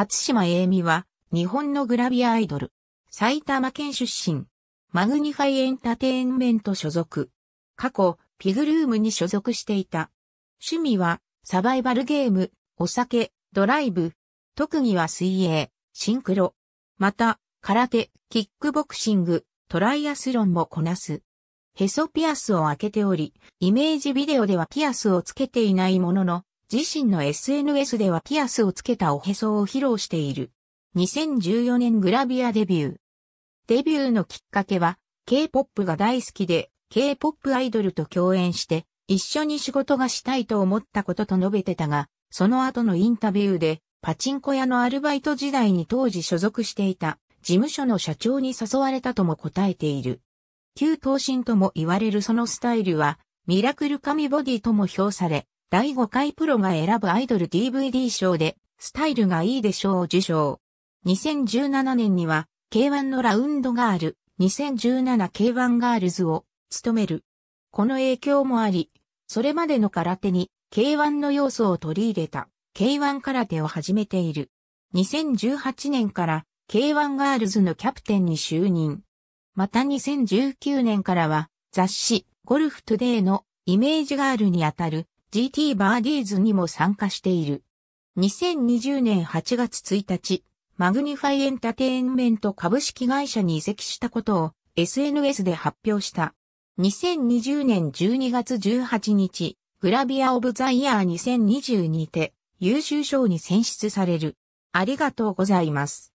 松島栄美は、日本のグラビアアイドル。埼玉県出身。マグニファイエンタテインメント所属。過去、ピグルームに所属していた。趣味は、サバイバルゲーム、お酒、ドライブ。特技は水泳、シンクロ。また、空手、キックボクシング、トライアスロンもこなす。へそピアスを開けており、イメージビデオではピアスをつけていないものの、自身の SNS ではピアスをつけたおへそを披露している。2014年グラビアデビュー。デビューのきっかけは、K-POP が大好きで、K-POP アイドルと共演して、一緒に仕事がしたいと思ったことと述べてたが、その後のインタビューで、パチンコ屋のアルバイト時代に当時所属していた、事務所の社長に誘われたとも答えている。旧等身とも言われるそのスタイルは、ミラクル神ボディとも評され、第5回プロが選ぶアイドル DVD 賞で、スタイルがいいでしょうを受賞。2017年には、K1 のラウンドガール、2017K1 ガールズを、務める。この影響もあり、それまでの空手に、K1 の要素を取り入れた、K1 空手を始めている。2018年から K1 ガールズのキャプテンに就任。また2019年からは雑誌ゴルフトゥデイのイメージガールにあたる GT バーディーズにも参加している。2020年8月1日、マグニファイエンタテインメント株式会社に移籍したことを SNS で発表した。2020年12月18日、グラビアオブザイヤー2022て優秀賞に選出される。ありがとうございます。